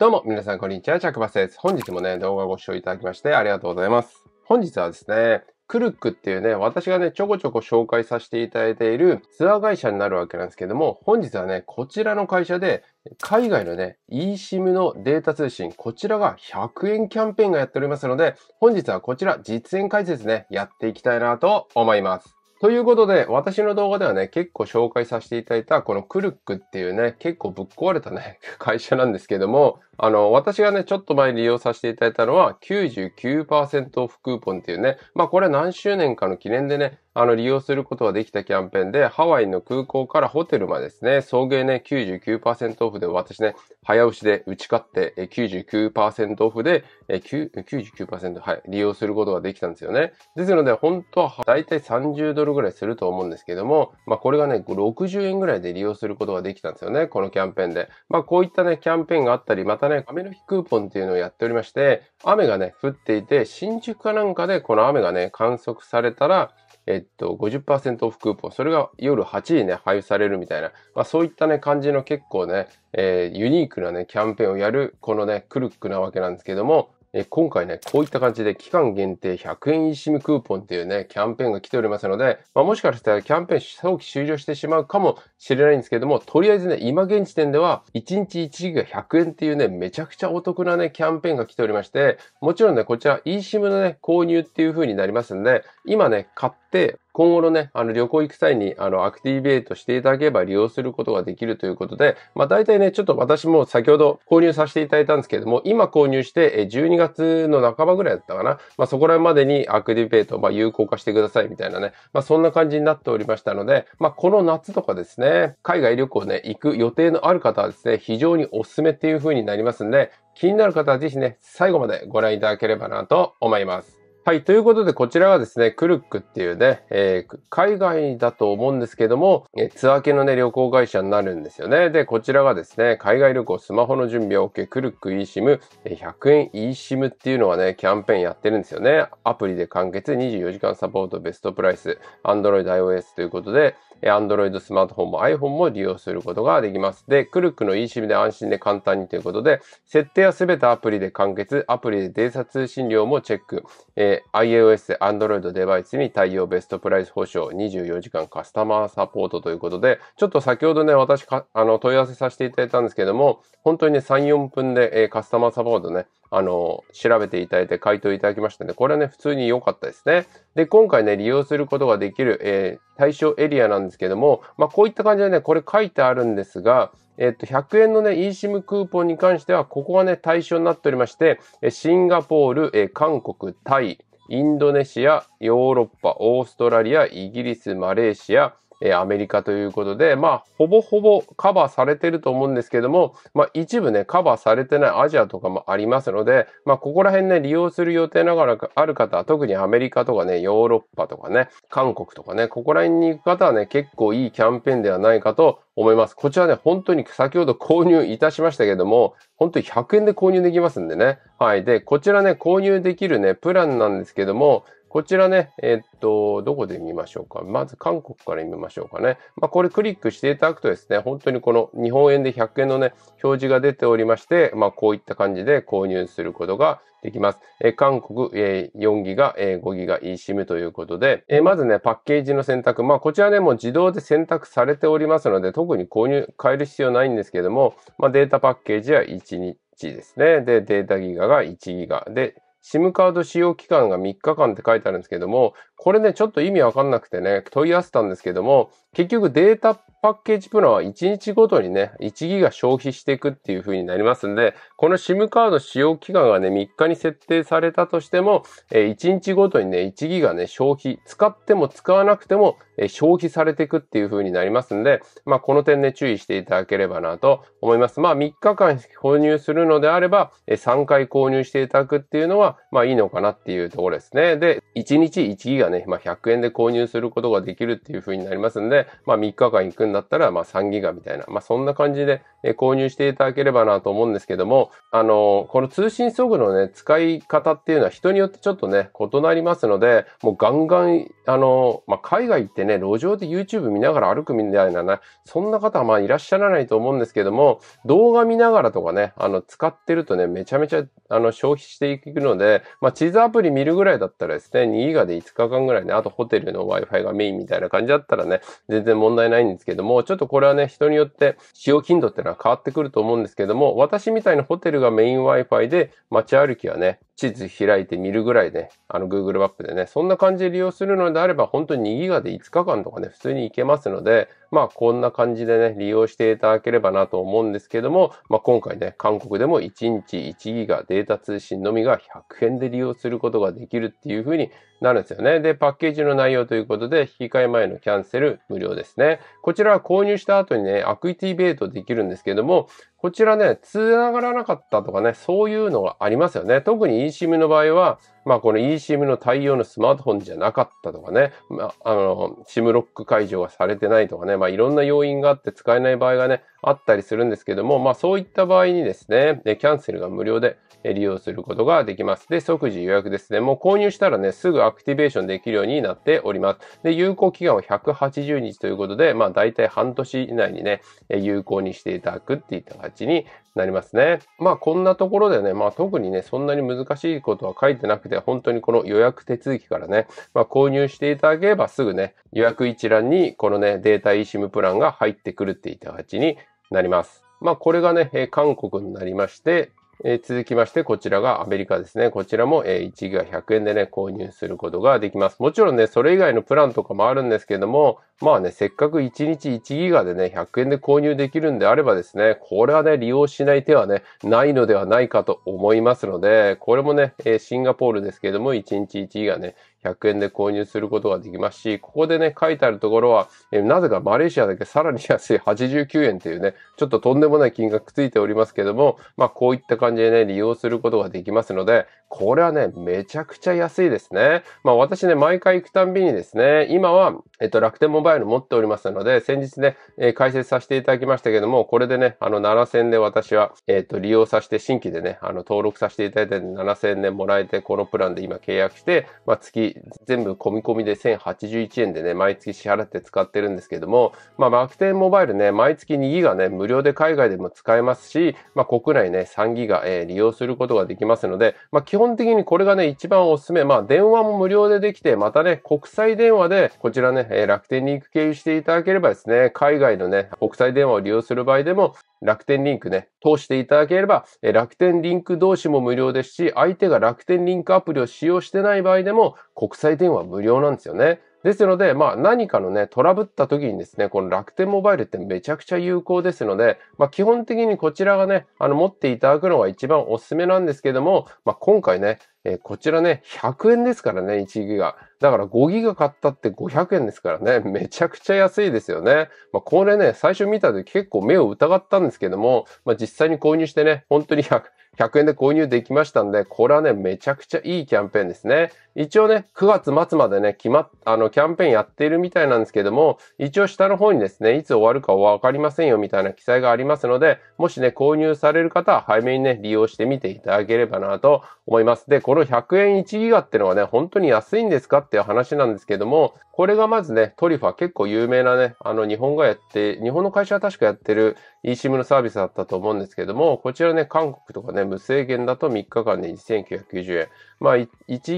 どうも、皆さん、こんにちは。チャクバスです。本日もね、動画をご視聴いただきましてありがとうございます。本日はですね、クルックっていうね、私がね、ちょこちょこ紹介させていただいているツアー会社になるわけなんですけども、本日はね、こちらの会社で、海外のね、eSIM のデータ通信、こちらが100円キャンペーンがやっておりますので、本日はこちら実演解説ね、やっていきたいなと思います。ということで、私の動画ではね、結構紹介させていただいた、このクルックっていうね、結構ぶっ壊れたね、会社なんですけども、あの、私がね、ちょっと前に利用させていただいたのは、99%オフクーポンっていうね、まあこれ何周年かの記念でね、あの、利用することができたキャンペーンで、ハワイの空港からホテルまでですね、送迎ね、99%オフで、私ね、早押しで打ち勝って99%オフで、99%、はい、利用することができたんですよね。ですので、本当はだいたい30ドルぐらいすると思うんですけども、まあ、これがね、60円ぐらいで利用することができたんですよね、このキャンペーンで。まあ、こういったね、キャンペーンがあったり、またね、雨の日クーポンっていうのをやっておりまして、雨がね、降っていて、新宿かなんかでこの雨がね、観測されたら、えっと、50%オフクーポン、それが夜8時にね、配布されるみたいな、まあそういったね、感じの結構ね、えー、ユニークなね、キャンペーンをやる、このね、クルックなわけなんですけども、え今回ね、こういった感じで期間限定100円 eSIM クーポンっていうね、キャンペーンが来ておりますので、まあ、もしかしたらキャンペーン早期終了してしまうかもしれないんですけども、とりあえずね、今現時点では1日1ギガ100円っていうね、めちゃくちゃお得なね、キャンペーンが来ておりまして、もちろんね、こちら eSIM のね、購入っていう風になりますんで、今ね、買って、今後のね、あの旅行行く際に、あの、アクティベートしていただければ利用することができるということで、まあ大体ね、ちょっと私も先ほど購入させていただいたんですけれども、今購入して12月の半ばぐらいだったかな。まあそこら辺までにアクティベート、まあ有効化してくださいみたいなね、まあそんな感じになっておりましたので、まあこの夏とかですね、海外旅行ね、行く予定のある方はですね、非常におすすめっていう風になりますんで、気になる方はぜひね、最後までご覧いただければなと思います。はい。ということで、こちらはですね、クルックっていうね、えー、海外だと思うんですけども、えー、ツアー系のね、旅行会社になるんですよね。で、こちらがですね、海外旅行、スマホの準備 OK、クルック eSIM、100円 eSIM っていうのがね、キャンペーンやってるんですよね。アプリで完結、24時間サポート、ベストプライス、Android、iOS ということで、Android スマートフォンも iPhone も利用することができます。で、クルックの eSIM で安心で簡単にということで、設定はすべてアプリで完結、アプリでデータ通信量もチェック、えー iOS、Android デバイスに対応ベストプライス保証24時間カスタマーサポートということで、ちょっと先ほどね、私か、あの、問い合わせさせていただいたんですけども、本当にね、3、4分で、えー、カスタマーサポートね、あの、調べていただいて回答いただきましたので、これはね、普通に良かったですね。で、今回ね、利用することができる、えー、対象エリアなんですけども、まあ、こういった感じでね、これ書いてあるんですが、えっと、100円のね、eSIM クーポンに関しては、ここがね、対象になっておりまして、シンガポール、え韓国、タイ、インドネシア、ヨーロッパ、オーストラリア、イギリス、マレーシア、えアメリカということで、まあ、ほぼほぼカバーされてると思うんですけども、まあ、一部ね、カバーされてないアジアとかもありますので、まあ、ここら辺ね、利用する予定ながらある方は、特にアメリカとかね、ヨーロッパとかね、韓国とかね、ここら辺に行く方はね、結構いいキャンペーンではないかと思います。こちらね、本当に先ほど購入いたしましたけども、本当に100円で購入できますんでね。はい。で、こちらね、購入できるね、プランなんですけども、こちらね、えっと、どこで見ましょうか。まず韓国から見ましょうかね。まあ、これクリックしていただくとですね、本当にこの日本円で100円のね、表示が出ておりまして、まあ、こういった感じで購入することができます。え韓国、え4ギガ、え5ギガ eSIM ということで、えまずね、パッケージの選択。まあ、こちらね、もう自動で選択されておりますので、特に購入、変える必要ないんですけども、まあ、データパッケージは1日ですね。で、データギガが1ギガで、SIM カード使用期間が3日間って書いてあるんですけども、これね、ちょっと意味わかんなくてね、問い合わせたんですけども、結局データパッケージプランは1日ごとにね、1ギガ消費していくっていう風になりますんで、この SIM カード使用期間がね、3日に設定されたとしても、1日ごとにね、1ギガね、消費、使っても使わなくても、消費されていくっていう風になりますんで、まあ、この点ね、注意していただければなと思います。まあ、3日間購入するのであれば、3回購入していただくっていうのは、まあ、いいのかなっていうところですね。で、1日1ギガね、まあ、100円で購入することができるっていう風になりますんで、まあ、3日間行くんにったら、まあ3ギガみたいな、まあそんな感じで購入していただければなと思うんですけども、あの、この通信速度のね、使い方っていうのは人によってちょっとね、異なりますので、もうガンガン、あの、まあ海外行ってね、路上で YouTube 見ながら歩くみたいなね、そんな方はまあいらっしゃらないと思うんですけども、動画見ながらとかね、あの、使ってるとね、めちゃめちゃ、あの、消費していくので、まあ地図アプリ見るぐらいだったらですね、2ギガで5日間ぐらいね、あとホテルの Wi-Fi がメインみたいな感じだったらね、全然問題ないんですけどども、ちょっとこれはね、人によって使用頻度ってのは変わってくると思うんですけども、私みたいなホテルがメイン Wi-Fi で街歩きはね、地図開いて見るぐらいね、あの Google マップでね、そんな感じで利用するのであれば、本当に2ギガで5日間とかね、普通に行けますので、まあこんな感じでね、利用していただければなと思うんですけども、まあ今回ね、韓国でも1日1ギガデータ通信のみが100円で利用することができるっていう風になるんですよね。で、パッケージの内容ということで、引き換え前のキャンセル無料ですね。こちらは購入した後にね、アクイティベートできるんですけども、こちらね、繋がらなかったとかね、そういうのがありますよね。特に eSIM の場合は、まあこの eSIM の対応のスマートフォンじゃなかったとかね、まあ、あの、SIM ロック解除がされてないとかね、まあいろんな要因があって使えない場合がね、あったりするんですけども、まあそういった場合にですね、キャンセルが無料で利用することができます。で、即時予約ですね。もう購入したらね、すぐアクティベーションできるようになっております。で、有効期間は180日ということで、まあ大体半年以内にね、有効にしていただくっていった形になりますね。まあこんなところでね、まあ特にね、そんなに難難しいことは書いてなくて、本当にこの予約手続きからね、まあ、購入していただければすぐね、予約一覧にこのね、データ eSIM プランが入ってくるっていった形になります。まあこれがね、韓国になりまして、えー、続きまして、こちらがアメリカですね。こちらも、えー、1ギガ100円でね、購入することができます。もちろんね、それ以外のプランとかもあるんですけども、まあね、せっかく1日1ギガでね、100円で購入できるんであればですね、これはね、利用しない手はね、ないのではないかと思いますので、これもね、えー、シンガポールですけども、1日1ギガね、100円で購入することができますし、ここでね、書いてあるところは、えなぜかマレーシアだけさらに 安い89円というね、ちょっととんでもない金額ついておりますけども、まあこういった感じでね、利用することができますので、これはね、めちゃくちゃ安いですね。まあ私ね、毎回行くたんびにですね、今は、えっと、楽天モバイル持っておりますので、先日ね、え解説させていただきましたけども、これでね、あの、7000円で私は、えっと、利用させて、新規でね、あの、登録させていただいて7000円でもらえて、このプランで今契約して、まあ月全部込み込みで1081円でね、毎月支払って使ってるんですけども、まあ、楽天モバイルね、毎月2ギガね、無料で海外でも使えますし、まあ、国内ね、3ギガ、えー、利用することができますので、まあ、基本的にこれがね、一番おすすめ。まあ、電話も無料でできて、またね、国際電話で、こちらね、楽天に行く経由していただければですね、海外のね、国際電話を利用する場合でも、楽天リンクね、通していただければ、楽天リンク同士も無料ですし、相手が楽天リンクアプリを使用してない場合でも、国際電話無料なんですよね。ですので、まあ何かのね、トラブった時にですね、この楽天モバイルってめちゃくちゃ有効ですので、まあ基本的にこちらがね、あの持っていただくのが一番おすすめなんですけども、まあ今回ね、えー、こちらね、100円ですからね、1ギガ。だから5ギガ買ったって500円ですからね、めちゃくちゃ安いですよね。まあ、これね、最初見た時結構目を疑ったんですけども、まあ、実際に購入してね、本当に100、100円で購入できましたんで、これはね、めちゃくちゃいいキャンペーンですね。一応ね、9月末までね、決まっ、あの、キャンペーンやっているみたいなんですけども、一応下の方にですね、いつ終わるかわかりませんよみたいな記載がありますので、もしね、購入される方は早めにね、利用してみていただければなと思います。で、この100円1ギガってのはね、本当に安いんですかっていう話なんですけども、これがまずね、トリファ結構有名なね、あの日本がやって、日本の会社は確かやってる eSIM のサービスだったと思うんですけども、こちらね、韓国とかね、無制限だと3日間で、1 9 9 0円。まあ、1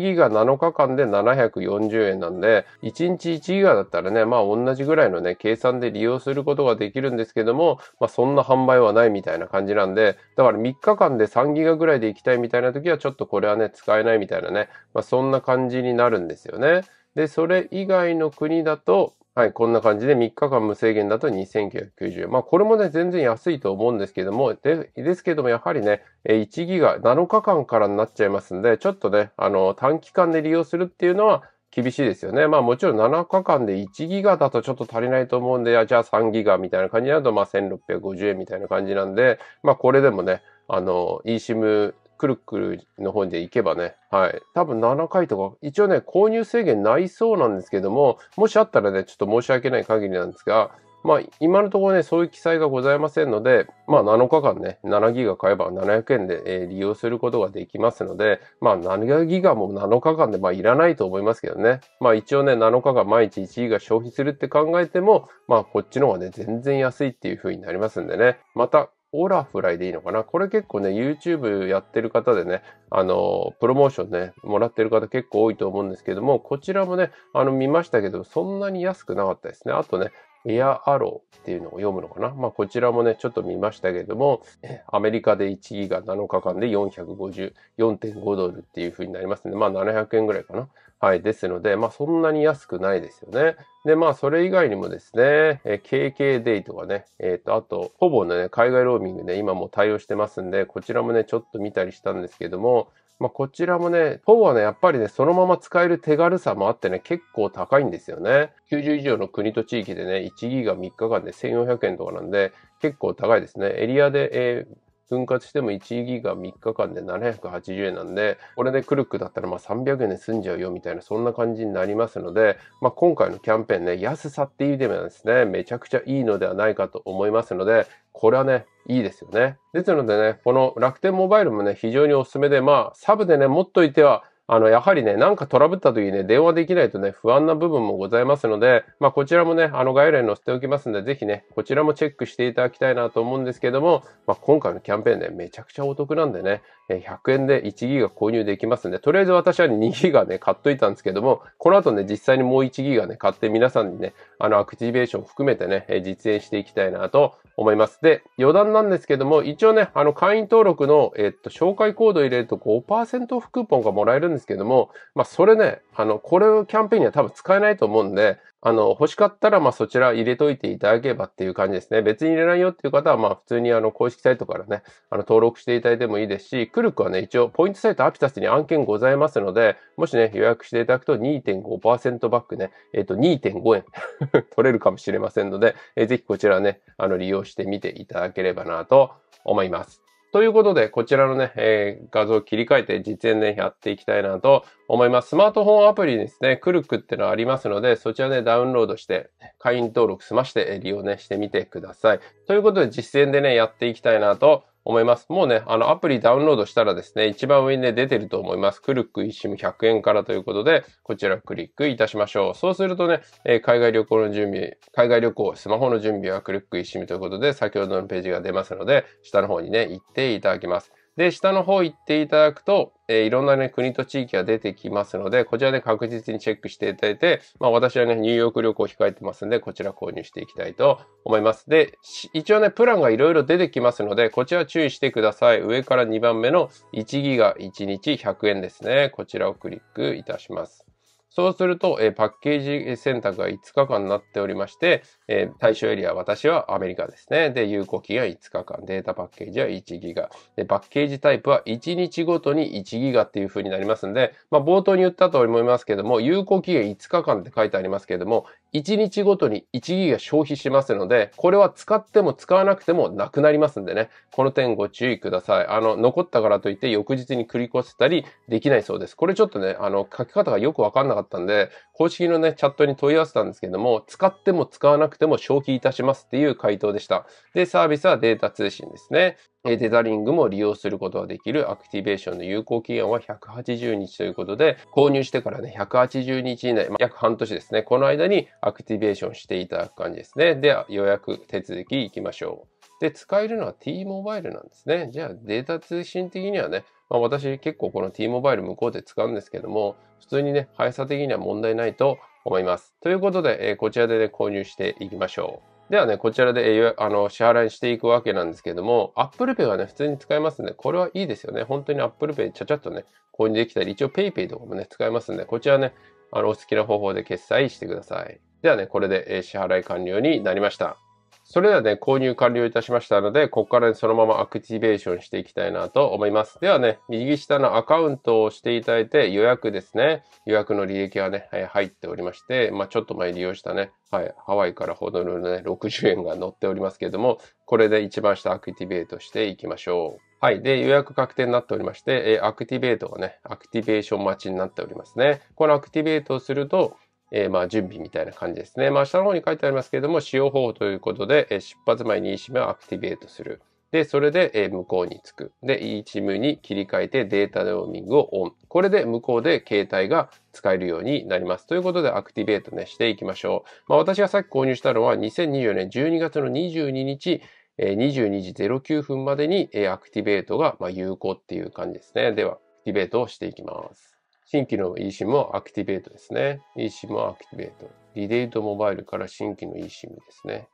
ギガ7日間で740円なんで、1日1ギガだったらね、まあ同じぐらいのね、計算で利用することができるんですけども、まあそんな販売はないみたいな感じなんで、だから3日間で3ギガぐらいで行きたいみたいな時は、ちょっとこれはね、使えないみたいなね、まあそんな感じになるんですよね。で、それ以外の国だと、はい、こんな感じで3日間無制限だと2990円。まあ、これもね、全然安いと思うんですけども、で、ですけども、やはりね、1ギガ7日間からになっちゃいますんで、ちょっとね、あの、短期間で利用するっていうのは厳しいですよね。まあ、もちろん7日間で1ギガだとちょっと足りないと思うんで、じゃあ3ギガみたいな感じだと、まあ、1650円みたいな感じなんで、まあ、これでもね、あの、eSIM くるくるの方で行けばね、はい。多分7回とか、一応ね、購入制限ないそうなんですけども、もしあったらね、ちょっと申し訳ない限りなんですが、まあ、今のところね、そういう記載がございませんので、まあ、7日間ね、7ギガ買えば700円で、えー、利用することができますので、まあ、7ギガも7日間で、まあ、いらないと思いますけどね。まあ、一応ね、7日間毎日1ギガ消費するって考えても、まあ、こっちの方がね、全然安いっていう風になりますんでね。また、オラフライでいいのかなこれ結構ね、YouTube やってる方でね、あの、プロモーションね、もらってる方結構多いと思うんですけども、こちらもね、あの、見ましたけど、そんなに安くなかったですね。あとね、エアアローっていうのを読むのかな。まあ、こちらもね、ちょっと見ましたけども、アメリカで1ギガ7日間で4 5 4.5ドルっていう風になりますので、まあ、700円ぐらいかな。はい。ですので、まあ、そんなに安くないですよね。で、まあ、それ以外にもですね、k KK デイとかね、えっ、ー、と、あと、ほぼね、海外ローミングで、ね、今も対応してますんで、こちらもね、ちょっと見たりしたんですけども、まあ、こちらもね、ほぼはね、やっぱりね、そのまま使える手軽さもあってね、結構高いんですよね。90以上の国と地域でね、1ギガ3日間で1400円とかなんで、結構高いですね。エリアで、えー分割しても1ギガ3日間で780円なんで、これでクルックだったらまあ300円で済んじゃうよみたいな、そんな感じになりますので、まあ、今回のキャンペーンね、安さっていう意味ではですね、めちゃくちゃいいのではないかと思いますので、これはね、いいですよね。ですのでね、この楽天モバイルもね、非常におすすめで、まあ、サブでね、持っといては、あの、やはりね、なんかトラブった時にね、電話できないとね、不安な部分もございますので、まあ、こちらもね、あの概要欄に載せておきますんで、ぜひね、こちらもチェックしていただきたいなと思うんですけども、まあ、今回のキャンペーンね、めちゃくちゃお得なんでね、100円で1ギガ購入できますんで、とりあえず私は2ギガね、買っといたんですけども、この後ね、実際にもう1ギガね、買って皆さんにね、あの、アクティベーション含めてね、実演していきたいなと思います。で、余談なんですけども、一応ね、あの、会員登録の、えっと、紹介コード入れると5%オフクーポンがもらえるんですけども、まあ、それね、あの、これをキャンペーンには多分使えないと思うんで、あの、欲しかったら、ま、そちら入れといていただければっていう感じですね。別に入れないよっていう方は、ま、普通にあの、公式サイトからね、あの、登録していただいてもいいですし、クルクはね、一応、ポイントサイトアピタスに案件ございますので、もしね、予約していただくと2.5%バックね、えっ、ー、と、2.5円 取れるかもしれませんので、えー、ぜひこちらね、あの、利用してみていただければなと思います。ということで、こちらのね、えー、画像を切り替えて実演で、ね、やっていきたいなと思います。スマートフォンアプリにですね、クルクってのありますので、そちらでダウンロードして、会員登録済まして利用ね、してみてください。ということで、実演でね、やっていきたいなと思います。もうね、あのアプリダウンロードしたらですね、一番上にね、出てると思います。クルック一シム100円からということで、こちらクリックいたしましょう。そうするとね、えー、海外旅行の準備、海外旅行、スマホの準備はクルック一シムということで、先ほどのページが出ますので、下の方にね、行っていただきます。で、下の方行っていただくと、えー、いろんなね、国と地域が出てきますので、こちらで、確実にチェックしていただいて、まあ私はね、ニューヨーク旅行控えてますんで、こちら購入していきたいと思います。で、一応ね、プランがいろいろ出てきますので、こちら注意してください。上から2番目の1ギガ1日100円ですね。こちらをクリックいたします。そうすると、えパッケージ選択が5日間になっておりまして、え対象エリア、私はアメリカですね。で、有効期が5日間、データパッケージは1ギガ。で、パッケージタイプは1日ごとに1ギガっていう風になりますんで、まあ、冒頭に言ったと思いますけども、有効期限5日間って書いてありますけども、1日ごとに1ギガ消費しますので、これは使っても使わなくてもなくなりますんでね、この点ご注意ください。あの、残ったからといって翌日に繰り越せたりできないそうです。これちょっとね、あの、書き方がよくわかんなかったんで、公式のね、チャットに問い合わせたんですけども、使っても使わなくても消費いたしますっていう回答でした。で、サービスはデータ通信ですね。デザリングも利用することができるアクティベーションの有効期限は180日ということで、購入してからね、180日以内、まあ、約半年ですね、この間にアクティベーションしていただく感じですね。では、予約手続き行きましょう。で、使えるのは T モバイルなんですね。じゃあ、データ通信的にはね、まあ、私結構この T モバイル向こうで使うんですけども、普通にね、速さ的には問題ないと思います。ということで、えー、こちらで、ね、購入していきましょう。ではね、こちらで、えあの支払いしていくわけなんですけども、Apple Pay はね、普通に使えますんで、これはいいですよね。本当に Apple Pay ちゃちゃっとね、購入できたり、一応 PayPay とかもね、使えますんで、こちらね、あのお好きな方法で決済してください。ではね、これで支払い完了になりました。それではね、購入完了いたしましたので、ここからそのままアクティベーションしていきたいなと思います。ではね、右下のアカウントを押していただいて、予約ですね。予約の履歴がね、はい、入っておりまして、まあ、ちょっと前利用したね、はい、ハワイからホノルルのね、60円が載っておりますけれども、これで一番下アクティベートしていきましょう。はい。で、予約確定になっておりまして、えアクティベートがね、アクティベーション待ちになっておりますね。このアクティベートをすると、えー、まあ準備みたいな感じですね。まあ下の方に書いてありますけれども、使用方法ということで、え出発前に e シムをアクティベートする。で、それで、え向こうに着く。で、e チームに切り替えてデータローミングをオン。これで向こうで携帯が使えるようになります。ということで、アクティベートね、していきましょう。まあ私がさっき購入したのは、2024年12月の22日、22時09分までにアクティベートが有効っていう感じですね。では、アクティベートをしていきます。新規の eSIM をアクティベートですね。eSIM をアクティベート。リレイドモバイルから新規の eSIM ですね。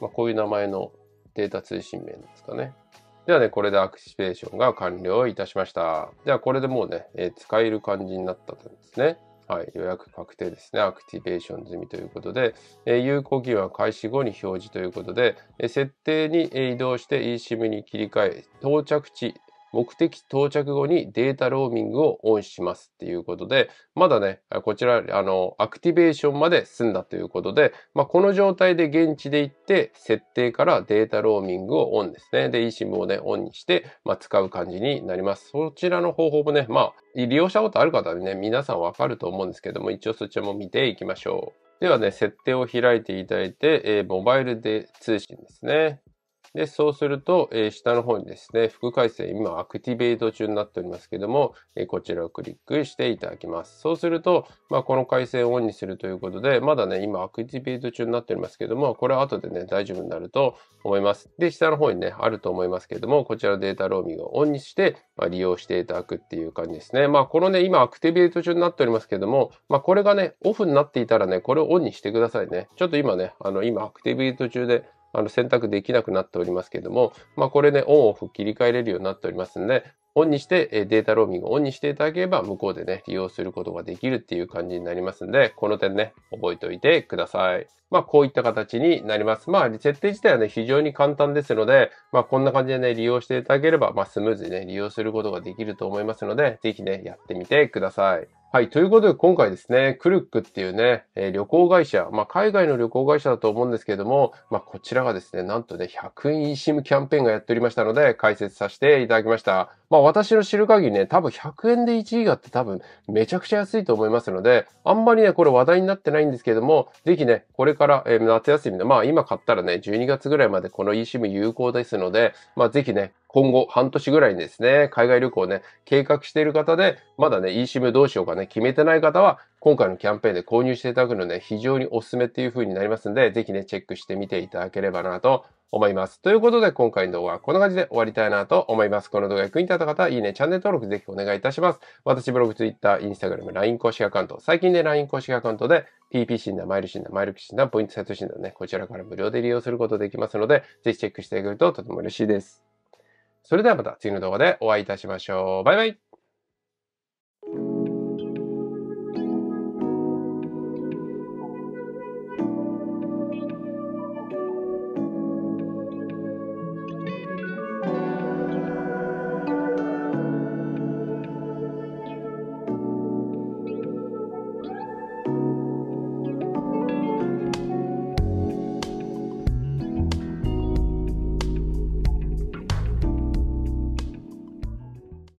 まあ、こういう名前のデータ通信名なんですかね。ではね、これでアクティベーションが完了いたしました。では、これでもうね、えー、使える感じになったんですね。はい、予約確定ですね。アクティベーション済みということで、えー、有効期限は開始後に表示ということで、えー、設定に移動して eSIM に切り替え、到着地目的到着後にデータローミングをオンしますっていうことで、まだね、こちら、あの、アクティベーションまで済んだということで、まあ、この状態で現地で行って、設定からデータローミングをオンですね。で、eSIM をね、オンにして、まあ、使う感じになります。そちらの方法もね、まあ、利用したことある方はね、皆さんわかると思うんですけども、一応そちらも見ていきましょう。ではね、設定を開いていただいて、えー、モバイルで通信ですね。で、そうすると、えー、下の方にですね、副回線、今アクティベート中になっておりますけども、えー、こちらをクリックしていただきます。そうすると、まあ、この回線をオンにするということで、まだね、今アクティベート中になっておりますけども、これは後でね、大丈夫になると思います。で、下の方にね、あると思いますけども、こちらデータローミングをオンにして、まあ、利用していただくっていう感じですね。まあ、このね、今アクティベート中になっておりますけども、まあ、これがね、オフになっていたらね、これをオンにしてくださいね。ちょっと今ね、あの、今アクティベート中で、あの選択できなくなっておりますけども、まあ、これね、オンオフ切り替えれるようになっておりますので、オンにして、データローミングをオンにしていただければ、向こうでね、利用することができるっていう感じになりますんで、この点ね、覚えておいてください。まあ、こういった形になります。まあ、設定自体はね、非常に簡単ですので、まあ、こんな感じでね、利用していただければ、まあ、スムーズにね、利用することができると思いますので、ぜひね、やってみてください。はい。ということで、今回ですね、クルックっていうね、えー、旅行会社、まあ、海外の旅行会社だと思うんですけれども、まあ、こちらがですね、なんとね、100円 eSIM キャンペーンがやっておりましたので、解説させていただきました。まあ私の知る限りね、多分100円で1ギガって多分めちゃくちゃ安いと思いますので、あんまりね、これ話題になってないんですけれども、ぜひね、これから、え夏休みの、まあ今買ったらね、12月ぐらいまでこの eSIM 有効ですので、まあぜひね、今後半年ぐらいにですね、海外旅行ね、計画している方で、まだね、eSIM どうしようかね、決めてない方は、今回のキャンペーンで購入していただくのね、非常におすすめっていう風になりますんで、ぜひね、チェックしてみていただければなと思います。ということで、今回の動画はこんな感じで終わりたいなと思います。この動画役に立った方は、いいね、チャンネル登録ぜひお願いいたします。私、ブログ、ツイッター、インスタグラム、LINE 公式アカウント、最近で LINE 公式アカウントで、PP 診断、マイル診断、マイル診断、ポイントセット診断ね、こちらから無料で利用することできますので、ぜひチェックしてあげるととても嬉しいです。それではまた次の動画でお会いいたしましょう。バイバイ